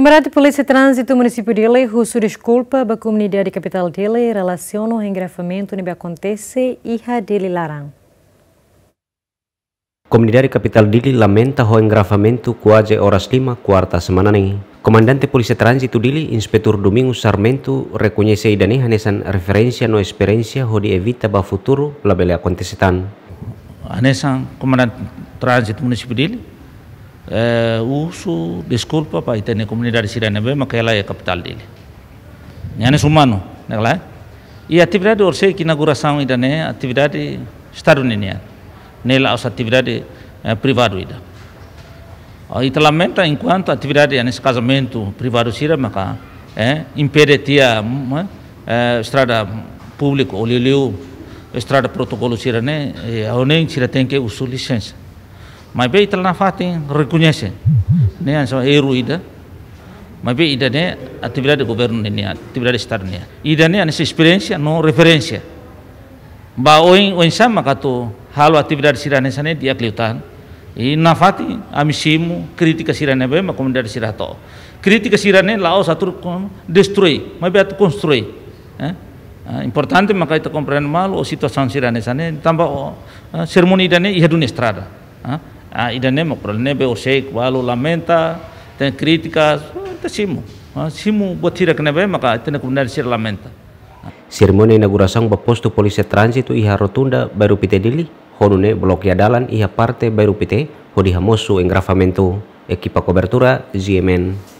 Comandante de Polícia Trânsito Município de khusus sua desculpa para a comunidade capital de Leiro relaciona o engrafamento que acontece e a dele larão. Comunidade Capital Dili lamenta o engrafamento quase horas lima, quarta semana ini. Comandante Polícia Trânsito Dili, Inspetor Domingo Sarmento, reconhece e dan hanesan referência no experiência ho di evita ba futuro labele acontecitan. Hanesan Comandante Trânsito Municipio Dili, eh, uso desculpa para ter na comunidade sirena bem, mas ela é a capital dele. é sumano, né E a atividade orse que inauguração ainda né, atividade estadunidense. Nela as atividade eh, privado ainda. E lamenta enquanto atividade nesse casamento privado sira maka é eh, imperatia é, eh, estrada eh, pública, olhou estrada protocolo sira né, a nem sira tem que usar licença. mabe itala fati reconhece ne an so eru ida mabe ida ne de governo ne de star ne ida ne an experiência no referencia ba oin oin sama kato halo de sirane sane dia kliutan e nafati amisimu kritika sirane be ma komendar sirato kritika sirane laos kon destroy destruir be atu construir eh? eh? importante maka itu komprehend mal o situasi sirane sane tambah o eh, sermoni dane ia dunia estrada eh? Ah, idanema problema o sheik walu lamenta tem críticas tesimu simu botira ah, kena be maka tena kunar sir lamenta Sirmone inauguração ba posto transit trânsito iha rotunda baru pite dili honune ya dalan iha parte baru pite hodi hamosu engrafamento ekipa kobertura GMN